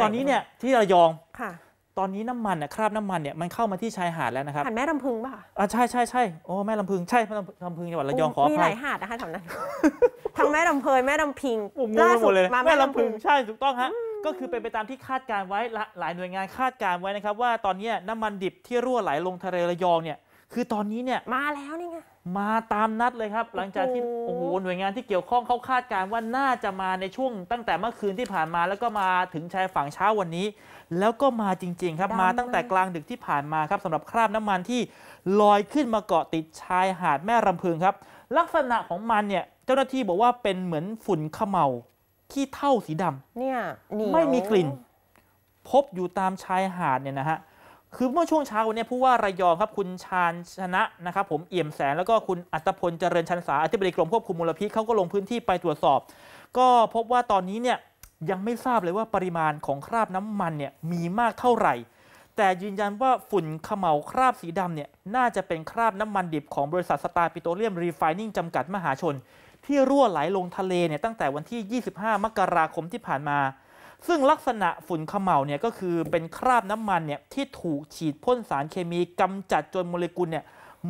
ตอนนี้เนี่ยที่ระยองค่ะ ตอนนี้น้ำมันน่ยคราบน้ำมันเนี่ยมันเข้ามาที่ชายหาดแล้วนะครับหาดแม่ลำพึงป่ะอ่าใช่ใช่ใช่โอ้แม่ลำพึงใช่แม่ลำพึงจังหวัดระยองขอมีหลายหาดนะคะแถวนั้นทั้งแม่ลำเพยแม่ลำพิงล่าสุดเลยแม่ลำพึงใช่ถูกต้องฮะก็คือเป็นไปตามที่คาดการไว้หลายหน่วยงานคาดการไว้นะครับ ว่าตอนนี้น้ำมันดิบที่รั่วไหลลงทะเลระยองเนี่ย คือตอนนี้เนี่ยมาแล้วนี่มาตามนัดเลยครับ หลังจากที่โอ้โหหน่วยงานที่เกี่ยวข้องเขาคาดการณ์ว่าน่าจะมาในช่วงตั้งแต่เมื่อคืนที่ผ่านมาแล้วก็มาถึงชายฝั่งเช้าวันนี้ แล้วก็มาจริง ๆ ครับมาตั้งแต่กลางดึกที่ผ่านมาครับสำหรับคราบน้ำมันที่ลอยขึ้นมาเกาะติดชายหาดแม่รำพึงครับ ลักษณะของมันเนี่ยเจ้าหน้าที่บอกว่าเป็นเหมือนฝุ่นขมเหลาขี้เท่าสีดำเนี่ยไม่มีกลิ่น พบอยู่ตามชายหาดเนี่ยนะฮะคือเมื่อช่วงเช้าวันนี้ผู้ว่าระยองครับคุณชาญชนะนะครับผมเอี่ยมแสนแล้วก็คุณอัตพลเจริญชันสาอธิบดีกรมควบคุมมลพิษเขาก็ลงพื้นที่ไปตรวจสอบ ก็พบว่าตอนนี้เนี่ยยังไม่ทราบเลยว่าปริมาณของคราบน้ำมันเนี่ยมีมากเท่าไหร่ แต่ยืนยันว่าฝุ่นขมเหลาคราบสีดำเนี่ยน่าจะเป็นคราบน้ำมันดิบของบริษัทสตาร์ปิโตรเลียมรีไฟนิ่งจำกัดมหาชน ที่รั่วไหลลงทะเลเนี่ยตั้งแต่วันที่ 25 มกราคมที่ผ่านมาซึ่งลักษณะฝุ่นขมเหลาเนี่ยก็คือเป็นคราบน้ำมันเนี่ยที่ถูกฉีดพ่นสารเคมีกำจัดจนโมเลกุลเนี่ย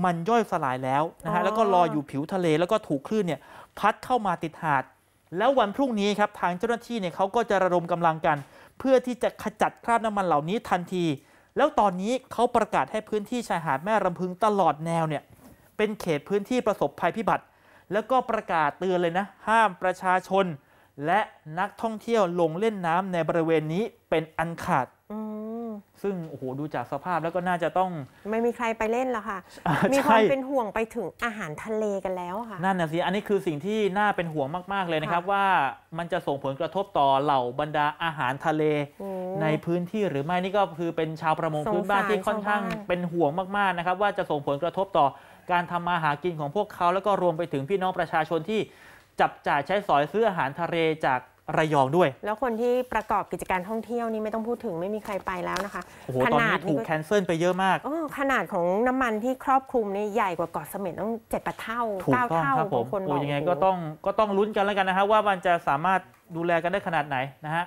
มันย่อยสลายแล้วนะฮะแล้วก็ลอยอยู่ผิวทะเลแล้วก็ถูกคลื่นเนี่ยพัดเข้ามาติดหาด แล้ววันพรุ่งนี้ครับทางเจ้าหน้าที่เนี่ยเขาก็จะระดมกำลังกัน เพื่อที่จะขจัดคราบน้ำมันเหล่านี้ทันที แล้วตอนนี้เขาประกาศให้พื้นที่ชายหาดแม่รำพึงตลอดแนวเนี่ยเป็นเขตพื้นที่ประสบภัยพิบัติ แล้วก็ประกาศเตือนเลยนะ ห้ามประชาชนและนักท่องเที่ยวลงเล่นน้ำในบริเวณนี้เป็นอันขาดซึ่งโอ้โหดูจากสภาพแล้วก็น่าจะต้อง ไม่มีใครไปเล่นแล้วค่ะ มีความเป็นห่วงไปถึงอาหารทะเลกันแล้วค่ะ นั่นนะสิอันนี้คือสิ่งที่น่าเป็นห่วงมาก ๆ เลยนะครับ ว่ามันจะส่งผลกระทบต่อเหล่าบรรดาอาหารทะเลในพื้นที่หรือไม่นี่ก็คือเป็นชาวประมงพื้นบ้านที่ค่อนข้างเป็นห่วงมาก ๆ นะครับ ว่าจะส่งผลกระทบต่อการทำมาหากินของพวกเขาแล้วก็รวมไปถึงพี่น้องประชาชนที่จับจ่ายใช้สอยซื้ออาหารทะเลจาก ระยองด้วย แล้วคนที่ประกอบกิจการท่องเที่ยวนี่ไม่ต้องพูดถึงไม่มีใครไปแล้วนะคะโอ้โหตอนนี้ถูกแคนเซิลไปเยอะมากขนาดของน้ำมันที่ครอบคลุมนี่ใหญ่กว่าเกาะเสม็ดต้องเจ็ดปะเท่าเก้าเท่าบางคนบอกยังไงก็ต้องก็ต้องลุ้นกันแล้วกันนะฮะว่ามันจะสามารถดูแลกันได้ขนาดไหนนะฮะ